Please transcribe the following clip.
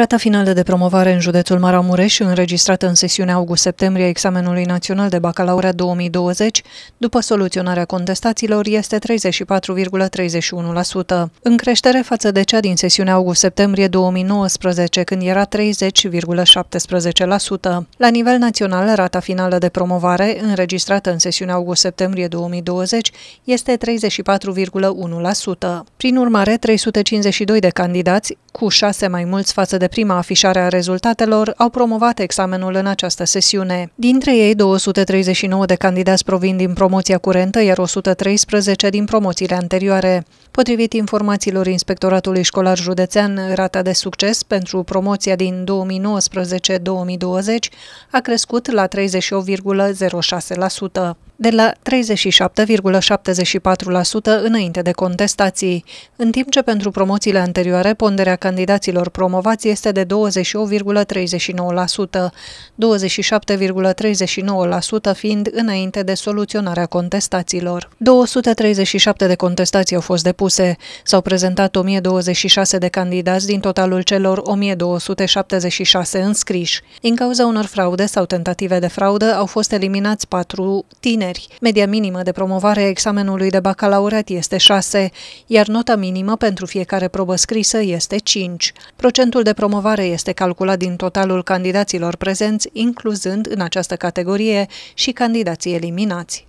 Rata finală de promovare în județul Maramureș, înregistrată în sesiunea august-septembrie examenului național de bacalaureat 2020, după soluționarea contestațiilor, este 34,31%, în creștere față de cea din sesiunea august-septembrie 2019, când era 30,17%. La nivel național, rata finală de promovare, înregistrată în sesiunea august-septembrie 2020, este 34,1%. Prin urmare, 352 de candidați cu șase mai mulți față de prima afișare a rezultatelor, au promovat examenul în această sesiune. Dintre ei, 239 de candidați provin din promoția curentă, iar 113 din promoțiile anterioare. Potrivit informațiilor Inspectoratului Școlar Județean, rata de succes pentru promoția din 2019-2020 a crescut la 38,06%, de la 37,74% înainte de contestații, în timp ce pentru promoțiile anterioare ponderea candidaților promovați este de 28,39%, 27,39% fiind înainte de soluționarea contestațiilor. 237 de contestații au fost depuse depuse. S-au prezentat 1026 de candidați din totalul celor 1276 înscriși. Din cauza unor fraude sau tentative de fraudă au fost eliminați patru tineri. Media minimă de promovare a examenului de bacalaureat este 6, iar nota minimă pentru fiecare probă scrisă este 5. Procentul de promovare este calculat din totalul candidaților prezenți, incluzând în această categorie și candidații eliminați.